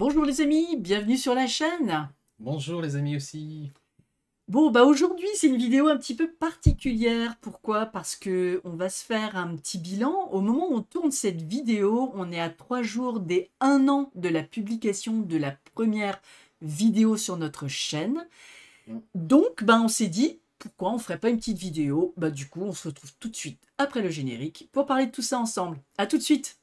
Bonjour les amis, bienvenue sur la chaîne. Bonjour les amis aussi. Bon bah aujourd'hui c'est une vidéo un petit peu particulière. Pourquoi Parce que on va se faire un petit bilan. Au moment où on tourne cette vidéo, on est à trois jours des un an de la publication de la première vidéo sur notre chaîne. Mm. Donc bah, on s'est dit pourquoi on ferait pas une petite vidéo Bah du coup on se retrouve tout de suite après le générique pour parler de tout ça ensemble. À tout de suite.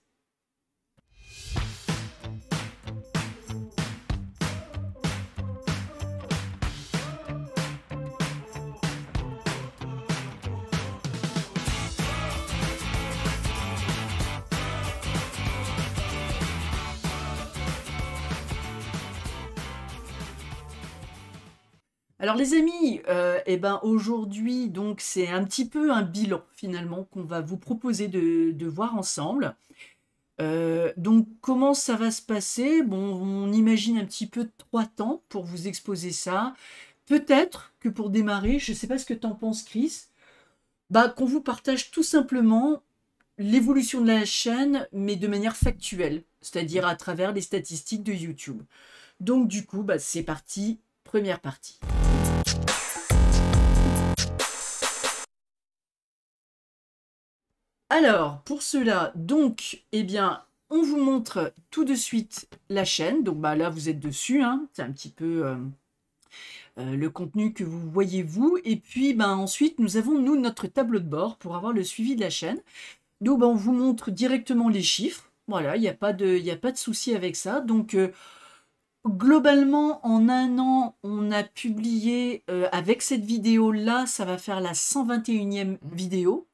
Alors les amis, euh, eh ben aujourd'hui donc c'est un petit peu un bilan finalement qu'on va vous proposer de, voir ensemble. Euh, donc comment ça va se passer Bon, on imagine un petit peu trois temps pour vous exposer ça. Peut-être que pour démarrer, je ne sais pas ce que tu en penses Chris, bah, qu'on vous partage tout simplement l'évolution de la chaîne, mais de manière factuelle, c'est-à-dire à travers les statistiques de YouTube. Donc du coup, bah, c'est parti, première partie. Alors, pour cela, donc, eh bien, on vous montre tout de suite la chaîne. Donc bah, là, vous êtes dessus. Hein. C'est un petit peu euh, euh, le contenu que vous voyez vous. Et puis bah, ensuite, nous avons, nous, notre tableau de bord pour avoir le suivi de la chaîne. Donc bah, on vous montre directement les chiffres. Voilà, il n'y a, pas de, de souci avec ça. Donc euh, globalement, en un an, on a publié, avec cette vidéo-là, ça va faire la 121e vidéo.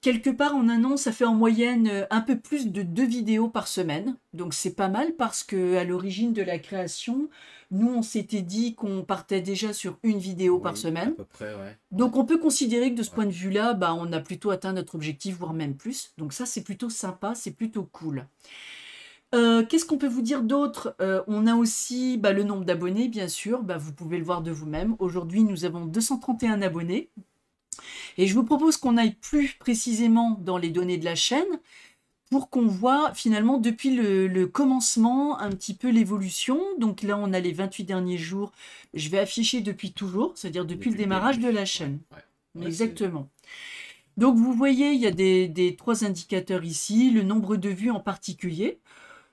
Quelque part on annonce, ça fait en moyenne euh, un peu plus de deux vidéos par semaine. Donc c'est pas mal parce que à l'origine de la création, nous on s'était dit qu'on partait déjà sur une vidéo par semaine. Donc on peut considérer que de ce point de vue-là, bah, on a plutôt atteint notre objectif, voire même plus. Donc ça c'est plutôt sympa, c'est plutôt cool. Euh, qu'est-ce qu'on peut vous dire d'autre euh, On a aussi bah, le nombre d'abonnés, bien sûr. Bah, vous pouvez le voir de vous-même. Aujourd'hui, nous avons 231 abonnés. Et je vous propose qu'on aille plus précisément dans les données de la chaîne pour qu'on voit finalement depuis le, commencement un petit peu l'évolution. Donc là, on a les 28 derniers jours. Je vais afficher depuis toujours, c'est-à-dire depuis, le démarrage de la chaîne. Exactement. Donc vous voyez, il y a des, trois indicateurs ici, le nombre de vues en particulier.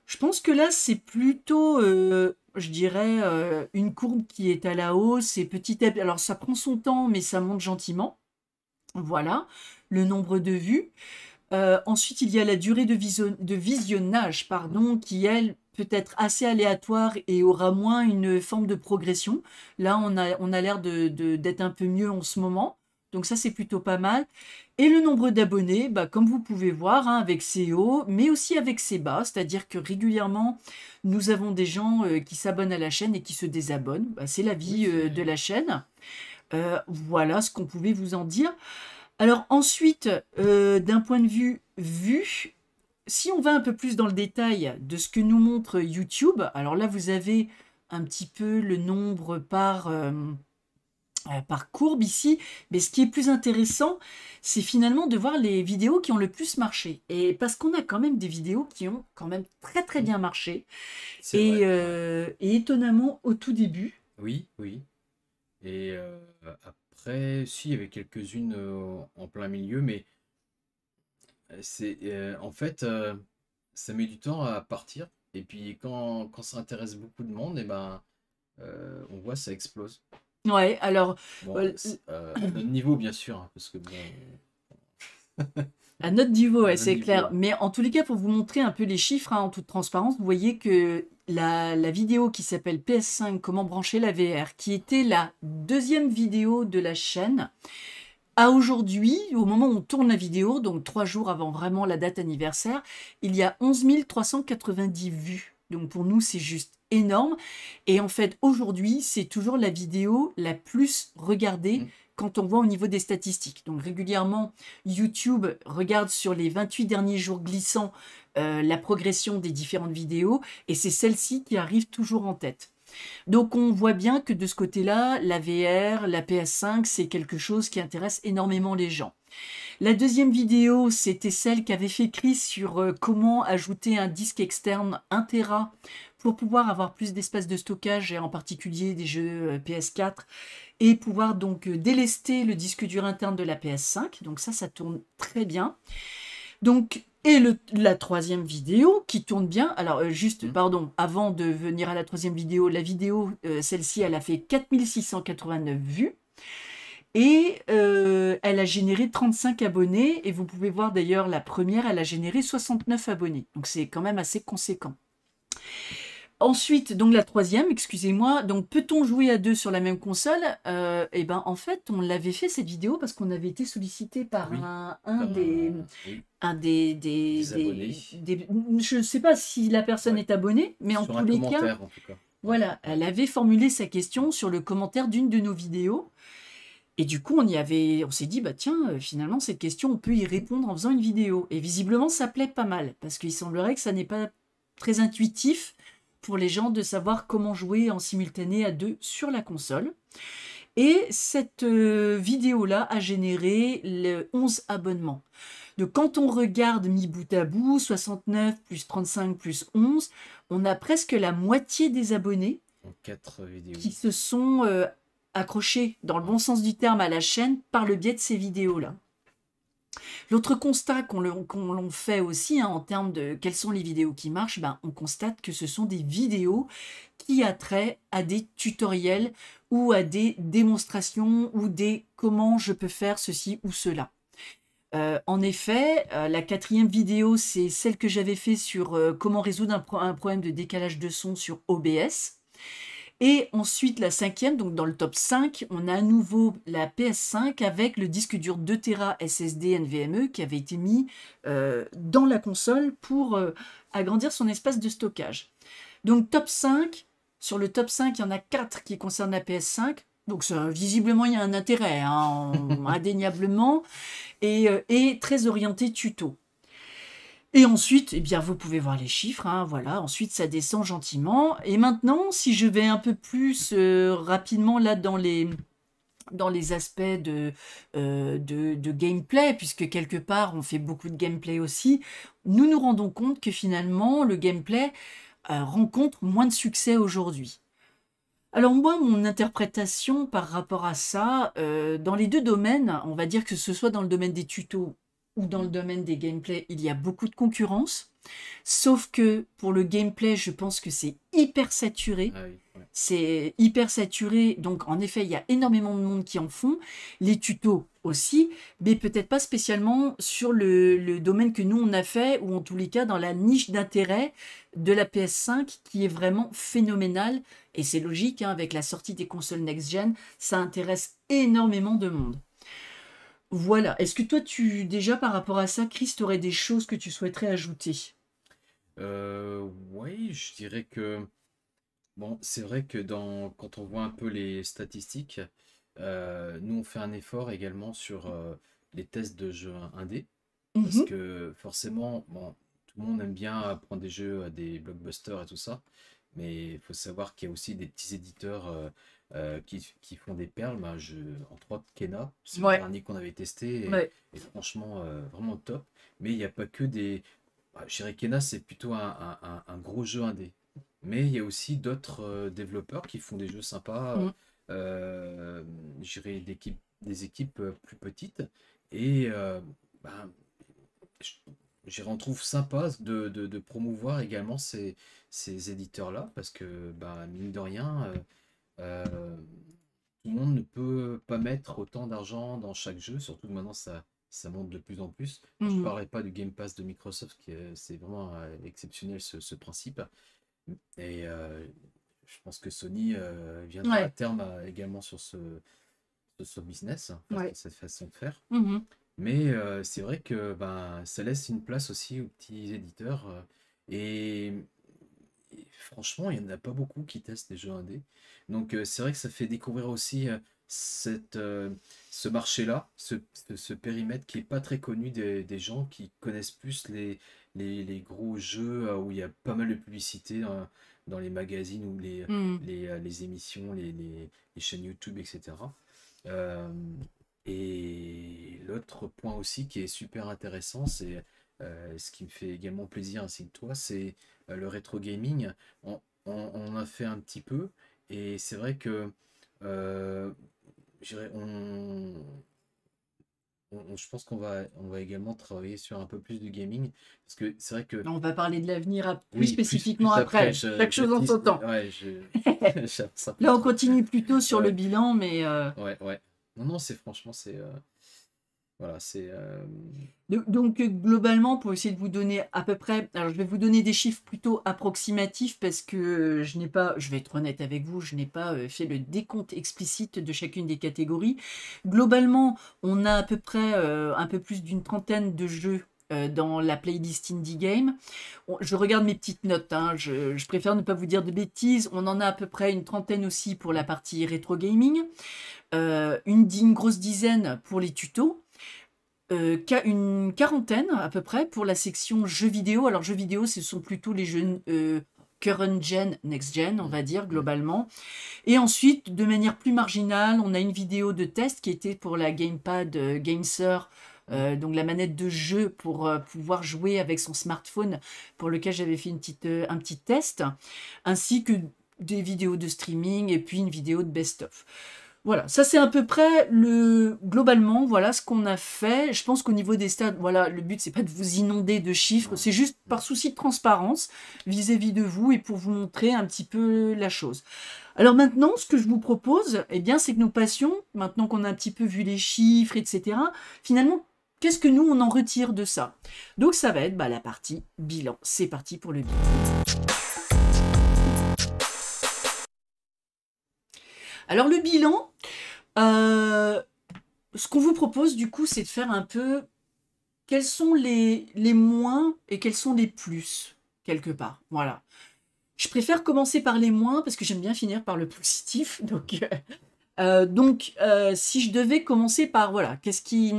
Je pense que là, c'est plutôt, euh, je dirais, euh, une courbe qui est à la hausse et petit à petit. Alors ça prend son temps, mais ça monte gentiment. Voilà, le nombre de vues. Euh, ensuite, il y a la durée de, visionnage, pardon, qui, elle, peut être assez aléatoire et aura moins une forme de progression. Là, on a, l'air d'être un peu mieux en ce moment. Donc ça, c'est plutôt pas mal. Et le nombre d'abonnés, bah, comme vous pouvez voir, hein, avec ses hauts, mais aussi avec ses bas. C'est-à-dire que régulièrement, nous avons des gens euh, qui s'abonnent à la chaîne et qui se désabonnent. Bah, c'est la vie euh, de la chaîne. Euh, voilà ce qu'on pouvait vous en dire. Alors ensuite, euh, d'un point de vue vu si on va un peu plus dans le détail de ce que nous montre YouTube, alors là vous avez un petit peu le nombre par, euh, par courbe ici, mais ce qui est plus intéressant, c'est finalement de voir les vidéos qui ont le plus marché. Et parce qu'on a quand même des vidéos qui ont quand même très très bien marché. et étonnamment au tout début. Oui, oui. Et euh, après, si, il y avait quelques-unes euh, en plein milieu, mais euh, c'est en fait, ça met du temps à partir. Et puis quand, quand ça intéresse beaucoup de monde, et eh ben, on voit ça explose. Ouais, alors. à notre niveau, bien sûr, hein, parce que À notre niveau, c'est clair. Mais en tous les cas, pour vous montrer un peu les chiffres, hein, en toute transparence, vous voyez que la, vidéo qui s'appelle PS5 Comment brancher la VR, qui était la deuxième vidéo de la chaîne, à aujourd'hui, au moment où on tourne la vidéo, donc trois jours avant vraiment la date anniversaire, il y a 11 390 vues. Donc pour nous, c'est juste énorme. Et en fait, aujourd'hui, c'est toujours la vidéo la plus regardée. Mm quand on voit au niveau des statistiques. Donc régulièrement, YouTube regarde sur les 28 derniers jours glissants euh, la progression des différentes vidéos et c'est celle-ci qui arrive toujours en tête. Donc on voit bien que de ce côté-là, la VR, la PS5, c'est quelque chose qui intéresse énormément les gens. La deuxième vidéo, c'était celle qu'avait fait Chris sur euh, comment ajouter un disque externe 1 Tera pour pouvoir avoir plus d'espace de stockage et en particulier des jeux euh, PS4 et pouvoir donc euh, délester le disque dur interne de la PS5. Donc ça, ça tourne très bien. Donc, et le, la troisième vidéo qui tourne bien. Alors, euh, juste, mm. pardon, avant de venir à la troisième vidéo, la vidéo, euh, celle-ci, elle a fait 4689 vues. Et elle a généré 35 abonnés. Et vous pouvez voir d'ailleurs, la première, elle a généré 69 abonnés. Donc, c'est quand même assez conséquent. Ensuite, donc la troisième, excusez-moi, donc peut-on jouer à deux sur la même console euh, Eh ben en fait, on l'avait fait cette vidéo parce qu'on avait été sollicité par un, des, un des, abonnés. je ne sais pas si la personne est abonnée, mais en tous les cas, tout cas, voilà, elle avait formulé sa question sur le commentaire d'une de nos vidéos. Et du coup, on y avait, on s'est dit, bah tiens, euh, finalement, cette question, on peut y répondre en faisant une vidéo. Et visiblement, ça plaît pas mal, parce qu'il semblerait que ça n'est pas très intuitif pour les gens de savoir comment jouer en simultané à deux sur la console. Et cette euh, vidéo-là a généré 11 abonnements. Donc quand on regarde mi bout à bout, 69 plus 35 plus 11, on a presque la moitié des abonnés euh, qui se sont euh, accrochés, dans le bon sens du terme, à la chaîne par le biais de ces vidéos-là. L'autre constat qu'on l'on fait aussi hein, en termes de quelles sont les vidéos qui marchent, ben, on constate que ce sont des vidéos qui a à des tutoriels ou à des démonstrations ou des comment je peux faire ceci ou cela. Euh, en effet, euh, la quatrième vidéo, c'est celle que j'avais fait sur euh, comment résoudre un, problème de décalage de son sur OBS. Et ensuite, la cinquième, donc dans le top 5, on a à nouveau la PS5 avec le disque dur 2 Tera SSD NVMe qui avait été mis euh, dans la console pour euh, agrandir son espace de stockage. Donc top 5, sur le top 5, il y en a 4 qui concernent la PS5. Donc visiblement, il y a un intérêt, hein, indéniablement, euh, et très orienté tuto. Et ensuite, eh bien, vous pouvez voir les chiffres, hein, voilà. Ensuite, ça descend gentiment. Et maintenant, si je vais un peu plus euh, rapidement là dans les dans les aspects euh, de, de, gameplay, puisque quelque part on fait beaucoup de gameplay aussi, nous nous rendons compte que finalement le gameplay euh, rencontre moins de succès aujourd'hui. Alors moi, mon interprétation par rapport à ça, dans les deux domaines, on va dire que ce soit dans le domaine des tutos ou dans le domaine des gameplays, il y a beaucoup de concurrence. Sauf que pour le gameplay, je pense que c'est hyper saturé. Ah c'est hyper saturé. Donc, en effet, il y a énormément de monde qui en font. Les tutos aussi, mais peut-être pas spécialement sur le, domaine que nous, on a fait, ou en tous les cas dans la niche d'intérêt de la PS5 qui est vraiment phénoménale. Et c'est logique, hein, avec la sortie des consoles next-gen, ça intéresse énormément de monde. Voilà. Est-ce que toi, tu déjà par rapport à ça, Chris, aurais des choses que tu souhaiterais ajouter euh, Oui, je dirais que bon, c'est vrai que dans quand on voit un peu les statistiques, euh, nous on fait un effort également sur euh, les tests de jeux indés parce mhm. que forcément, bon, tout le monde aime bien prendre des jeux, à des blockbusters et tout ça, mais il faut savoir qu'il y a aussi des petits éditeurs euh, qui, font des perles bah, je, en Kena. C'est un le dernier qu'on avait testé. Et, franchement, euh, vraiment top. Mais il n'y a pas que des. Bah, Kena, c'est plutôt un, gros jeu indé. Mais il y a aussi d'autres euh, développeurs qui font des jeux sympas. Mm. Des, équipes, des équipes plus petites. Et bah, je, retrouve sympa de, promouvoir également ces, éditeurs-là parce que, bah, mine de rien, euh, tout le monde ne peut pas mettre autant d'argent dans chaque jeu, surtout que maintenant ça, ça monte de plus en plus. Je ne mhm. parlais pas du Game Pass de Microsoft, qui c'est vraiment euh, exceptionnel ce, ce principe. Et euh, je pense que Sony viendra à terme également sur ce, ce business, hein, cette façon de faire. Mhm. Mais c'est vrai que ben, ça laisse une place aussi aux petits éditeurs. et franchement, il n'y en a pas beaucoup qui testent les jeux indés. Donc euh, c'est vrai que ça fait découvrir aussi euh, cette, euh, ce marché-là, ce, périmètre qui n'est pas très connu des, gens qui connaissent plus les, les, gros jeux où il y a pas mal de publicité dans, les magazines ou les, hmm. les, émissions, les, chaînes YouTube, etc. et l'autre point aussi qui est super intéressant, c'est euh, ce qui me fait également plaisir ainsi que toi, c'est euh, le rétro gaming. On, on, a fait un petit peu et c'est vrai que euh, on, je pense qu'on va, on va également travailler sur un peu plus de gaming. Parce que c'est vrai que. On va parler de l'avenir plus spécifiquement après. chaque chose en son temps. Là, on continue plutôt sur le bilan, mais. Euh, ouais, ouais. Non, non, c'est franchement, c'est. Voilà, c'est. Euh, donc euh, globalement, pour essayer de vous donner à peu près, alors je vais vous donner des chiffres plutôt approximatifs parce que euh, je n'ai pas, je vais être honnête avec vous, je n'ai pas fait le décompte explicite de chacune des catégories. Globalement, on a à peu près un peu plus d'une trentaine de jeux dans la playlist Indie Game. je regarde mes petites notes, hein, je, préfère ne pas vous dire de bêtises. On en a à peu près une trentaine aussi pour la partie rétro gaming, une, grosse dizaine pour les tutos, euh, une quarantaine à peu près pour la section jeux vidéo. Alors jeux vidéo, ce sont plutôt les jeux euh, current gen, next gen, on va dire mm. globalement. Et ensuite, de manière plus marginale, on a une vidéo de test qui était pour la gamepad euh, Gameser. donc la manette de jeu pour pouvoir jouer avec son smartphone, pour lequel j'avais fait une un petit test, ainsi que des vidéos de streaming et puis une vidéo de best-of. Voilà, ça c'est à peu près le globalement voilà ce qu'on a fait. Je pense qu'au niveau des stades, voilà, le but c'est pas de vous inonder de chiffres, c'est juste par souci de transparence vis-à-vis de vous et pour vous montrer un petit peu la chose. Alors maintenant, ce que je vous propose, eh bien, c'est que nous passions, maintenant qu'on a un petit peu vu les chiffres, etc., finalement, qu'est-ce que nous on en retire de ça Donc ça va être bah, la partie bilan. C'est parti pour le bilan. Alors le bilan, euh, ce qu'on vous propose du coup, c'est de faire un peu quels sont les, les moins et quels sont les plus, quelque part. Voilà. Je préfère commencer par les moins parce que j'aime bien finir par le positif. Donc, euh, donc euh, si je devais commencer par, voilà, qu'est-ce qui,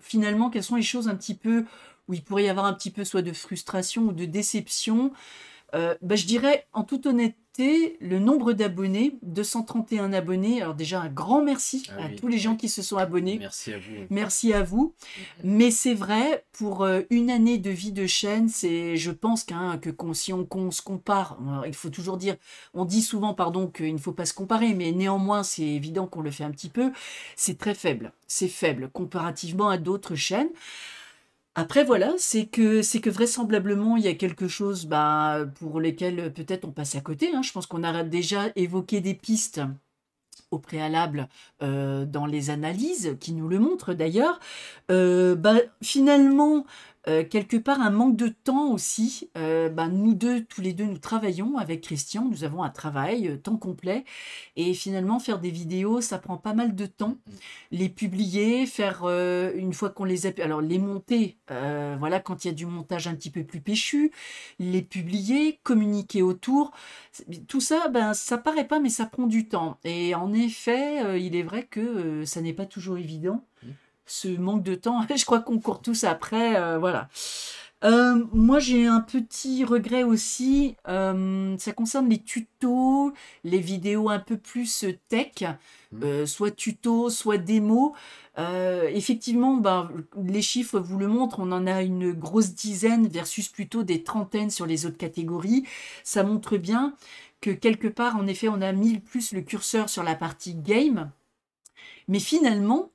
finalement, quelles sont les choses un petit peu où il pourrait y avoir un petit peu soit de frustration ou de déception, bah, je dirais en toute honnêteté, le nombre d'abonnés, 231 abonnés. Alors déjà un grand merci ah à tous les gens qui se sont abonnés. Merci à vous. Merci à vous. Mais c'est vrai, pour euh, une année de vie de chaîne, c'est, je pense qu'un que si on, se compare, il faut toujours dire, on dit souvent, pardon, qu'il ne faut pas se comparer, mais néanmoins, c'est évident qu'on le fait un petit peu. C'est très faible. C'est faible comparativement à d'autres chaînes. Après, voilà, c'est que, c'est que vraisemblablement, il y a quelque chose bah, pour lequel euh, peut-être on passe à côté. Hein. Je pense qu'on a déjà évoqué des pistes au préalable euh, dans les analyses qui nous le montrent d'ailleurs. Euh, bah, finalement, euh, quelque part un manque de temps aussi. Euh, ben, nous deux, tous les deux, nous travaillons avec Christian, nous avons un travail, euh, temps complet. Et finalement, faire des vidéos, ça prend pas mal de temps. Mm. Les publier, faire une fois qu'on les a... Alors les monter, voilà, quand il y a du montage un petit peu plus péchu, les publier, communiquer autour. Tout ça, ben, ça paraît pas, mais ça prend du temps. Et en effet, il est vrai que ça n'est pas toujours évident. Mm ce manque de temps. je crois qu'on court tous après, euh, voilà. Euh, moi, j'ai un petit regret aussi. Euh, ça concerne les tutos, les vidéos un peu plus tech, mmh. soit tutos, soit démo. effectivement, ben, les chiffres vous le montrent. On en a une grosse dizaine versus plutôt des trentaines sur les autres catégories. Ça montre bien que quelque part, en effet, on a mis plus le curseur sur la partie game. Mais finalement,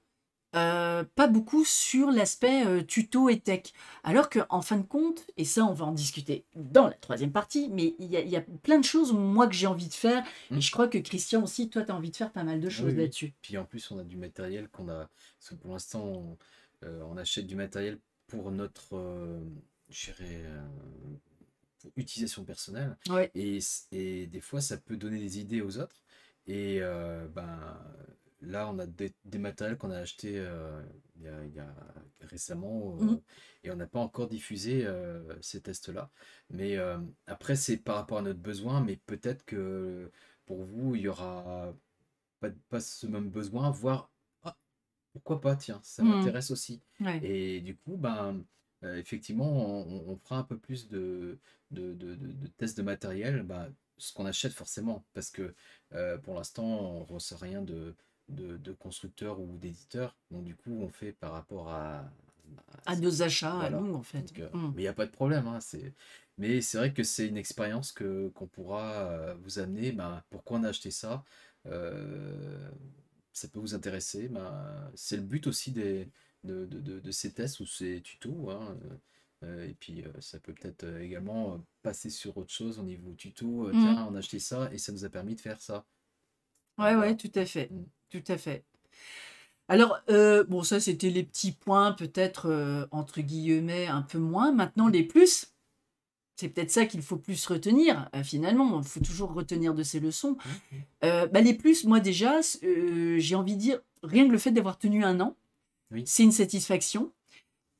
euh, pas beaucoup sur l'aspect euh, tuto et tech. Alors qu'en en fin de compte, et ça on va en discuter dans la troisième partie, mais il y, a plein de choses, moi, que j'ai envie de faire. Et mm. je crois que Christian aussi, toi, tu as envie de faire pas mal de ah choses là-dessus. Puis en plus, on a du matériel qu'on a. Parce que pour l'instant, on, euh, achète du matériel pour notre. Pour utilisation personnelle. Et, et, des fois, ça peut donner des idées aux autres. Et ben là, on a des, matériels qu'on a achetés euh, il, y récemment euh, mhm. et on n'a pas encore diffusé euh, ces tests-là. Mais après, c'est par rapport à notre besoin, mais peut-être que pour vous, il n'y aura pas, pas ce même besoin, voire ah, pourquoi pas, tiens, ça mhm. m'intéresse aussi. Et du coup, ben. effectivement, on, fera un peu plus de, de, tests de matériel, ben, ce qu'on achète forcément, parce que pour l'instant, on ne ressent rien de, de, constructeurs ou d'éditeurs. Donc du coup, on fait par rapport à, à, nos achats, à nous en fait. Euh, mm. Mais il n'y a pas de problème. Hein, c'est... Mais c'est vrai que c'est une expérience que, qu'on pourra euh, vous amener. Bah, pourquoi on a acheté ça euh, Ça peut vous intéresser. Bah, c'est le but aussi des, de, ces tests ou ces tutos. Hein, et puis ça peut peut-être également passer sur autre chose au niveau tuto. Mm. Tiens, on a acheté ça et ça nous a permis de faire ça. Ouais, ouais, tout à fait. Mm tout à fait. Alors, euh, bon, ça, c'était les petits points, peut-être, euh, entre guillemets, un peu moins. Maintenant, les plus, c'est peut-être ça qu'il faut plus retenir, euh, finalement. Il faut toujours retenir de ces leçons. Mmh, mmh. Bah, les plus, moi, déjà, j'ai envie de dire, rien que le fait d'avoir tenu un an, c'est une satisfaction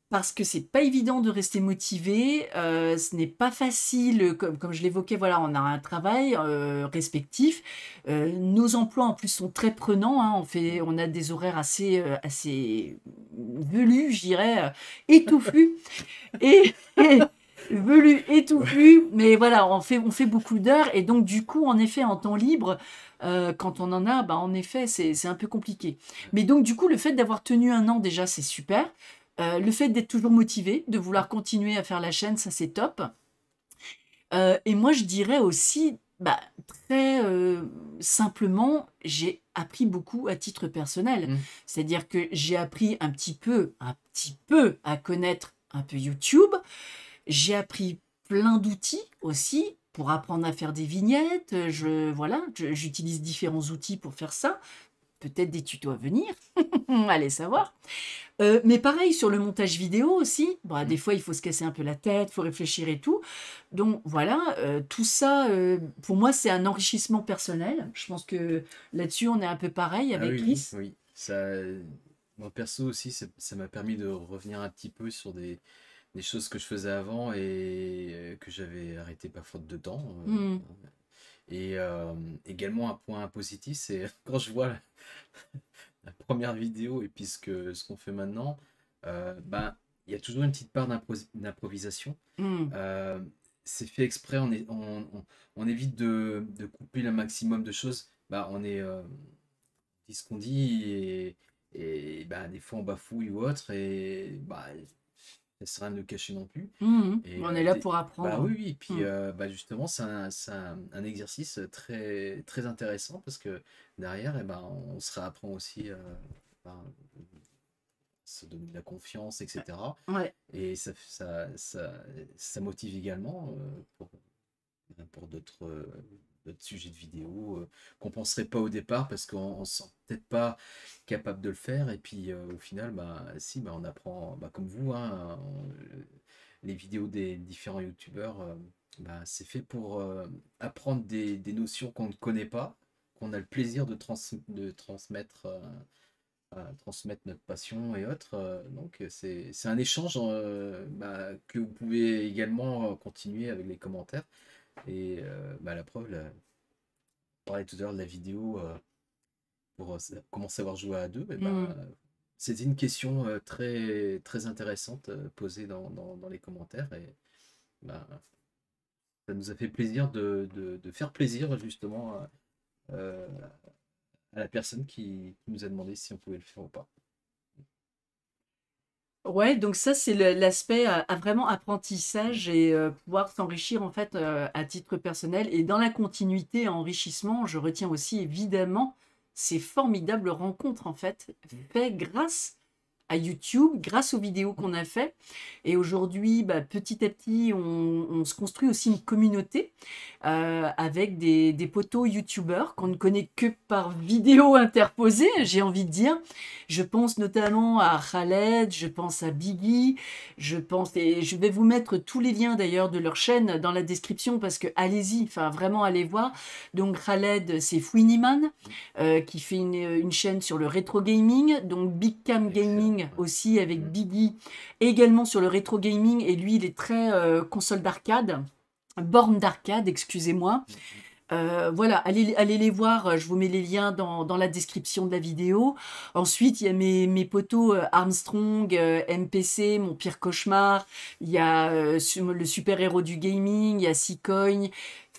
parce que c'est pas évident de rester motivé, euh, ce n'est pas facile, comme, comme je l'évoquais, voilà, on a un travail euh, respectif, euh, nos emplois en plus sont très prenants, hein. on, fait, on a des horaires assez, assez velus, je dirais, étouffus, et, velus, étouffus, mais voilà, on fait, on fait beaucoup d'heures, et donc du coup, en effet, en temps libre, quand on en a, bah, en effet, c'est un peu compliqué. Mais donc, du coup, le fait d'avoir tenu un an déjà, c'est super. Euh, le fait d'être toujours motivé, de vouloir continuer à faire la chaîne, ça c'est top. Euh, et moi je dirais aussi, bah, très euh, simplement, j'ai appris beaucoup à titre personnel. Mmh. C'est-à-dire que j'ai appris un petit peu, un petit peu à connaître un peu YouTube. J'ai appris plein d'outils aussi pour apprendre à faire des vignettes. Je voilà, j'utilise différents outils pour faire ça peut-être des tutos à venir, allez savoir. Euh, mais pareil, sur le montage vidéo aussi, des mm. fois il faut se casser un peu la tête, il faut réfléchir et tout. Donc voilà, euh, tout ça, euh, pour moi, c'est un enrichissement personnel. Je pense que là-dessus, on est un peu pareil avec Chris. Ah oui, ça, moi perso aussi, ça m'a permis de revenir un petit peu sur des, choses que je faisais avant et que j'avais arrêté par faute de temps. Mm. Et euh, également un point positif, c'est quand je vois la première vidéo et puis ce qu'on fait maintenant, euh, ben, il y a toujours une petite part d'improvisation. Hmm. Euh, c'est fait exprès, on, on, évite de, couper le maximum de choses. Bah, on est dit ce qu'on dit et, ben, des fois on bafouille ou autre. Et c'est rien de le cacher non plus. Mmh, mmh. on euh, est là pour bah apprendre. Bah, oui, et Puis mmh. euh, bah, justement, c'est un, un, exercice très, très intéressant parce que derrière, et eh ben, on se réapprend aussi euh, ben, se donner de la confiance, etc. Ah, ouais. Et ça, ça, ça, motive également euh, pour d'autres sujet de vidéo euh, qu'on penserait pas au départ parce qu'on ne sent peut-être pas capable de le faire. Et puis euh, au final, bah, si, bah, on apprend, bah, comme vous, hein, euh, les vidéos des différents youtubeurs, bah, c'est fait pour apprendre des, notions qu'on ne connaît pas, qu'on a le plaisir de, transmettre. transmettre notre passion et autres. Donc c'est un échange bah, que vous pouvez également continuer avec les commentaires. Et euh, bah, la preuve, on parlait tout à l'heure de la vidéo euh, pour euh, comment savoir jouer à deux. c'est bah, mm. C'était une question très, très intéressante posée dans, les commentaires. Et bah, ça nous a fait plaisir de, faire plaisir justement à la personne qui nous a demandé si on pouvait le faire ou pas. Ouais, donc ça, c'est l'aspect euh, à vraiment apprentissage et euh, pouvoir s'enrichir en fait euh, à titre personnel. Et dans la continuité enrichissement, je retiens aussi évidemment ces formidables rencontres en fait, mmh. faites grâce à YouTube grâce aux vidéos qu'on a fait. Et aujourd'hui, bah, petit à petit, on, se construit aussi une communauté euh, avec des, poteaux YouTubeurs qu'on ne connaît que par vidéo interposée, j'ai envie de dire. Je pense notamment à Khaled, je pense à Biggie, je pense, et je vais vous mettre tous les liens d'ailleurs de leur chaîne dans la description parce que allez-y, enfin vraiment allez voir. Donc Khaled, c'est Fouiniman euh, qui fait une, une, chaîne sur le rétro gaming. Donc Big Cam Gaming, aussi avec Biggie, également sur le rétro gaming, et lui il est très euh, console d'arcade, borne d'arcade, excusez-moi. Euh, voilà, allez, les voir, je vous mets les liens dans, la description de la vidéo. Ensuite, il y a mes, mes potos euh, Armstrong, MPC, Mon Pire Cauchemar, il y a le super-héros du gaming, il y a Seacoin,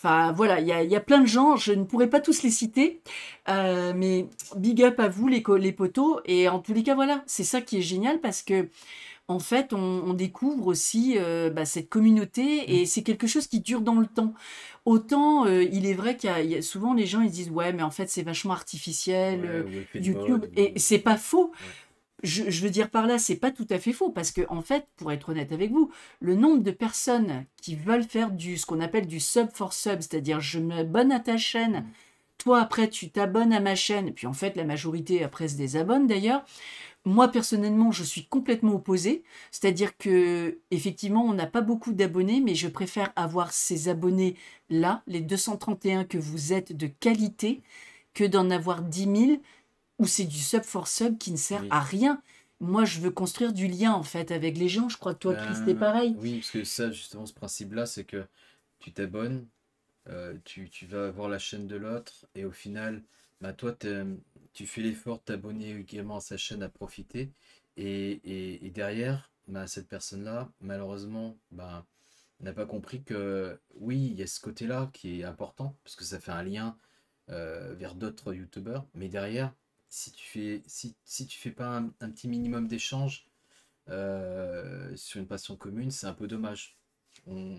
Enfin voilà, il y a, plein de gens, je ne pourrais pas tous les citer, euh, mais big up à vous les, les poteaux. Et en tous les cas, voilà, c'est ça qui est génial parce que en fait, on, découvre aussi euh, bah, cette communauté et mm. c'est quelque chose qui dure dans le temps. Autant, euh, il est vrai qu'il y, a souvent les gens ils disent ouais, mais en fait c'est vachement artificiel, YouTube, et c'est pas faux je, veux dire par là, c'est pas tout à fait faux, parce que en fait, pour être honnête avec vous, le nombre de personnes qui veulent faire du ce qu'on appelle du sub for sub, c'est-à-dire je m'abonne à ta chaîne, mm. toi après tu t'abonnes à ma chaîne, puis en fait la majorité après se désabonne d'ailleurs. Moi personnellement, je suis complètement opposée, c'est-à-dire que effectivement, on n'a pas beaucoup d'abonnés, mais je préfère avoir ces abonnés là, les 231 que vous êtes de qualité, que d'en avoir 10 000 ou c'est du sub for sub qui ne sert à rien. Moi, je veux construire du lien en fait avec les gens. Je crois que toi, ben, Chris, pareil. Oui, parce que ça, justement, ce principe-là, c'est que tu t'abonnes, euh, tu, vas voir la chaîne de l'autre, et au final, bah, toi, tu fais l'effort de t'abonner également à sa chaîne à profiter. Et, derrière, bah, cette personne-là, malheureusement, bah, n'a pas compris que oui, il y a ce côté-là qui est important, parce que ça fait un lien euh, vers d'autres youtubeurs, mais derrière, si tu fais, fais pas un, petit minimum d'échanges euh, sur une passion commune, c'est un peu dommage. On,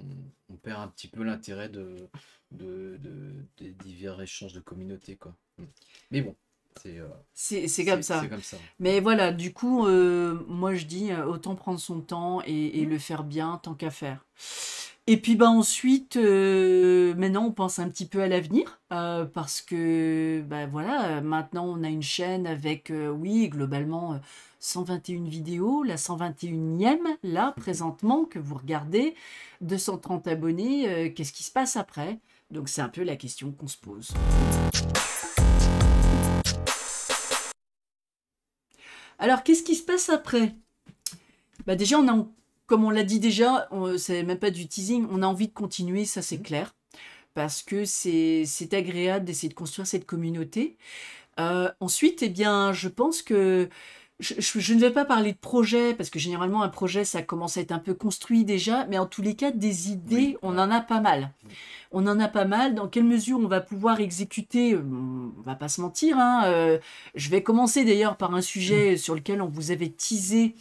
perd un petit peu l'intérêt de, des divers échanges de communautés. Quoi. Hmm. Mais bon, c'est euh, comme, ça. ça. Mais voilà, du coup, euh, moi je dis, autant prendre son temps et, mmh. le faire bien tant qu'à faire. Et puis bah, ensuite, euh, maintenant on pense un petit peu à l'avenir, euh, parce que ben, voilà, maintenant on a une chaîne avec, euh, oui, globalement 121 vidéos, la 121e, là présentement, que vous regardez, 230 abonnés, qu'est-ce qui se passe après Donc c'est un peu la question qu'on se pose. Alors qu'est-ce qui se passe après bah, Déjà on a comme on l'a dit déjà, c'est même pas du teasing, on a envie de continuer, ça c'est mmh. clair, parce que c'est agréable d'essayer de construire cette communauté. Euh, ensuite, eh bien, je pense que je, ne vais pas parler de projet, parce que généralement, un projet, ça commence à être un peu construit déjà, mais en tous les cas, des idées, on en a pas mal. On en a pas mal. Dans quelle mesure on va pouvoir exécuter hum, On va pas se mentir. Hein, euh, je vais commencer d'ailleurs par un sujet mm. sur lequel on vous avait teasé,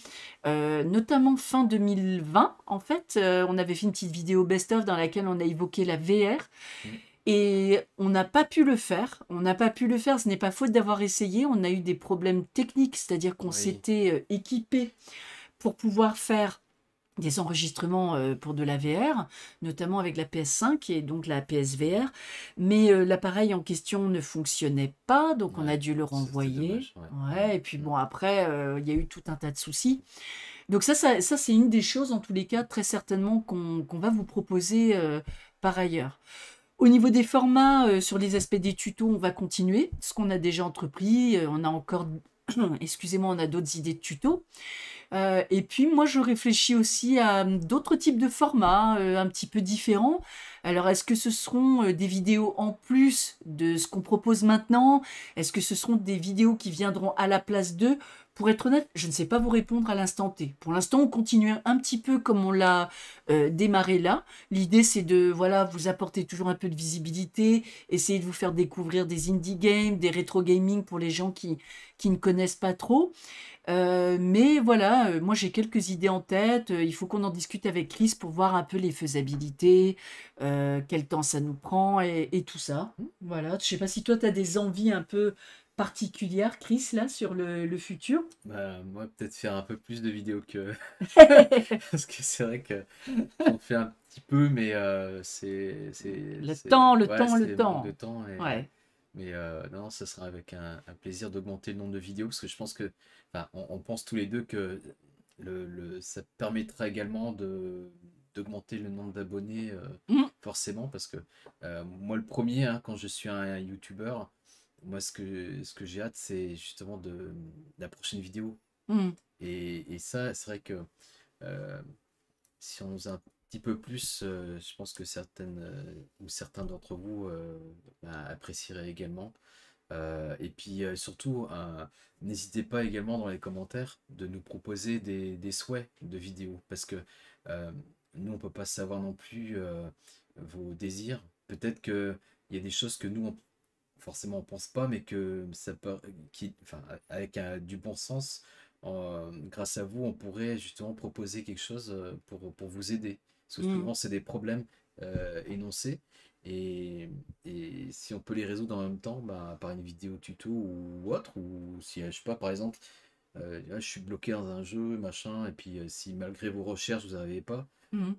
euh, notamment fin 2020, en fait. Euh, on avait fait une petite vidéo best-of dans laquelle on a évoqué la VR. Mm. Et on n'a pas pu le faire. On n'a pas pu le faire. Ce n'est pas faute d'avoir essayé. On a eu des problèmes techniques, c'est-à-dire qu'on s'était euh, équipé pour pouvoir faire des enregistrements euh, pour de la VR, notamment avec la PS5 et donc la PSVR. Mais euh, l'appareil en question ne fonctionnait pas, donc on a dû le renvoyer. et puis mm. bon, après, il y a eu tout un tas de soucis. Donc ça, ça, c'est une des choses, en tous les cas, très certainement qu'on va vous proposer par ailleurs. Au niveau des formats, euh, sur les aspects des tutos, on va continuer ce qu'on a déjà entrepris. Euh, on a encore, excusez-moi, on a d'autres idées de tutos. Euh, et puis moi, je réfléchis aussi à hum, d'autres types de formats un petit peu différents. Alors, est-ce que ce seront des vidéos en plus de ce qu'on propose maintenant Est-ce que ce seront des vidéos qui viendront à la place d'eux pour être honnête, je ne sais pas vous répondre à l'instant T. Pour l'instant, on continue un petit peu comme on l'a euh, démarré là. L'idée, c'est de voilà, vous apporter toujours un peu de visibilité, essayer de vous faire découvrir des indie games, des rétro gaming pour les gens qui, qui ne connaissent pas trop. Euh, mais voilà, euh, moi j'ai quelques idées en tête. il faut qu'on en discute avec Chris pour voir un peu les faisabilités, quel temps ça nous prend et, tout ça. Voilà, je sais pas si toi tu as des envies un peu particulière, Chris, là, sur le, futur bah, Moi, peut-être faire un peu plus de vidéos que... Parce que c'est vrai que on fait un petit peu, mais euh, c'est... Le temps, le temps, le temps. temps ouais. Mais euh, non, ce sera avec un, plaisir d'augmenter le nombre de vidéos, parce que je pense que, on, pense tous les deux que le, ça permettra également de d'augmenter le nombre d'abonnés, euh, mmh. forcément, parce que moi, le premier, hein, quand je suis un, youtubeur, moi, ce que, ce que j'ai hâte, c'est justement de, la prochaine vidéo. Hmm. Et, ça, c'est vrai que euh, si on faisait un petit peu plus, euh, je pense que certaines euh, ou certains d'entre vous bah, apprécieraient également. et puis surtout, n'hésitez pas également dans les commentaires de nous proposer des, souhaits de vidéos parce que nous, on peut pas savoir non plus vos désirs. Peut-être qu'il y a des choses que nous, on forcément on pense pas, mais que ça peut, qui, avec un, du bon sens, en, grâce à vous, on pourrait justement proposer quelque chose euh, pour, vous aider. Parce que mmh. souvent, c'est des problèmes euh, énoncés. Et, si on peut les résoudre en même temps, bah, par une vidéo tuto ou autre, ou si, je sais pas, par exemple, euh, je suis bloqué dans un jeu, machin, et puis si malgré vos recherches, vous n'arrivez pas, mmh.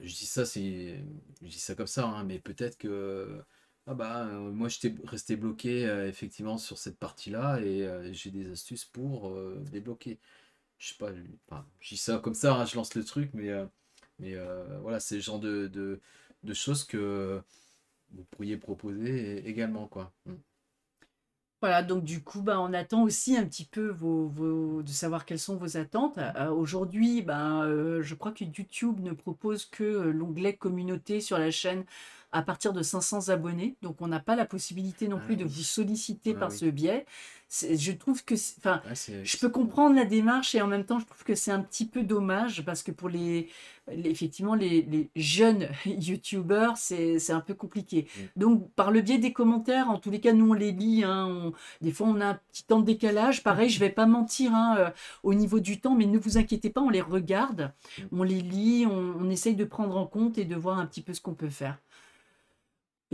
je dis ça, c'est, je dis ça comme ça, hein, mais peut-être que ah bah, euh, moi j'étais resté bloqué euh, effectivement sur cette partie-là et euh, j'ai des astuces pour débloquer. Je sais pas, je- ça comme ça, hein, je lance le truc, mais, mais voilà, c'est le genre de, choses que vous pourriez proposer également, quoi. Mmh. Voilà, donc du coup, bah on attend aussi un petit peu vos, de savoir quelles sont vos attentes. Aujourd'hui, bah, je crois que YouTube ne propose que l'onglet communauté sur la chaîne à partir de 500 abonnés. Donc, on n'a pas la possibilité non ah plus de vous solliciter ah par ce biais. Je trouve que, enfin, je peux comprendre la démarche et en même temps, je trouve que c'est un petit peu dommage parce que pour les, effectivement, les, les jeunes youtubeurs, c'est un peu compliqué. Mm. Donc, par le biais des commentaires, en tous les cas, nous, on les lit. Hein. des fois, on a un petit temps de décalage. Pareil, je vais pas mentir hein, euh, au niveau du temps, mais ne vous inquiétez pas, on les regarde, mm. on les lit, on essaye de prendre en compte et de voir un petit peu ce qu'on peut faire.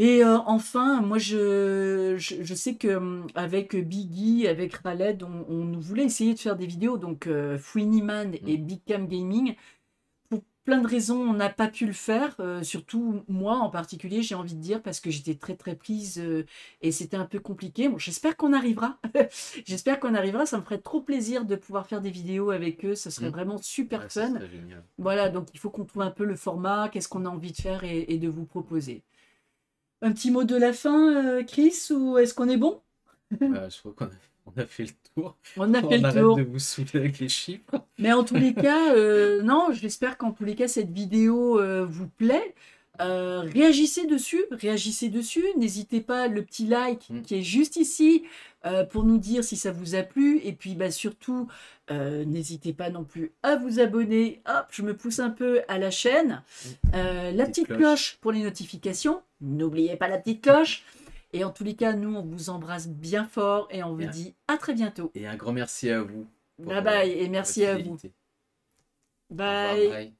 Et euh, enfin, moi, je, sais qu'avec hum, avec Biggie, avec Raled, on, nous voulait essayer de faire des vidéos, donc euh, et mm. Big Cam Gaming. Pour plein de raisons, on n'a pas pu le faire, euh, surtout moi en particulier, j'ai envie de dire, parce que j'étais très très prise euh, et c'était un peu compliqué. Bon, j'espère qu'on arrivera. j'espère qu'on arrivera. Ça me ferait trop plaisir de pouvoir faire des vidéos avec eux. Ça serait mm. vraiment super fun. Voilà, donc il faut qu'on trouve un peu le format, qu'est-ce qu'on a envie de faire et de vous proposer. Un petit mot de la fin, euh, Chris, ou est-ce qu'on est bon bah, Je crois qu'on a, fait le tour. On a fait on arrête de vous saouler avec les chiffres. Mais en tous les cas, euh, non, j'espère qu'en tous les cas, cette vidéo euh, vous plaît. réagissez dessus, réagissez dessus. N'hésitez pas, le petit like mm. qui est juste ici. Euh, pour nous dire si ça vous a plu. Et puis bah, surtout, euh, n'hésitez pas non plus à vous abonner. Hop, je me pousse un peu à la chaîne. Mmh. Euh, la petite cloche pour les notifications. N'oubliez pas la petite cloche. Et en tous les cas, nous, on vous embrasse bien fort et on vous dit à très bientôt. Et un grand merci à vous. Bye bye et merci à vous. bye.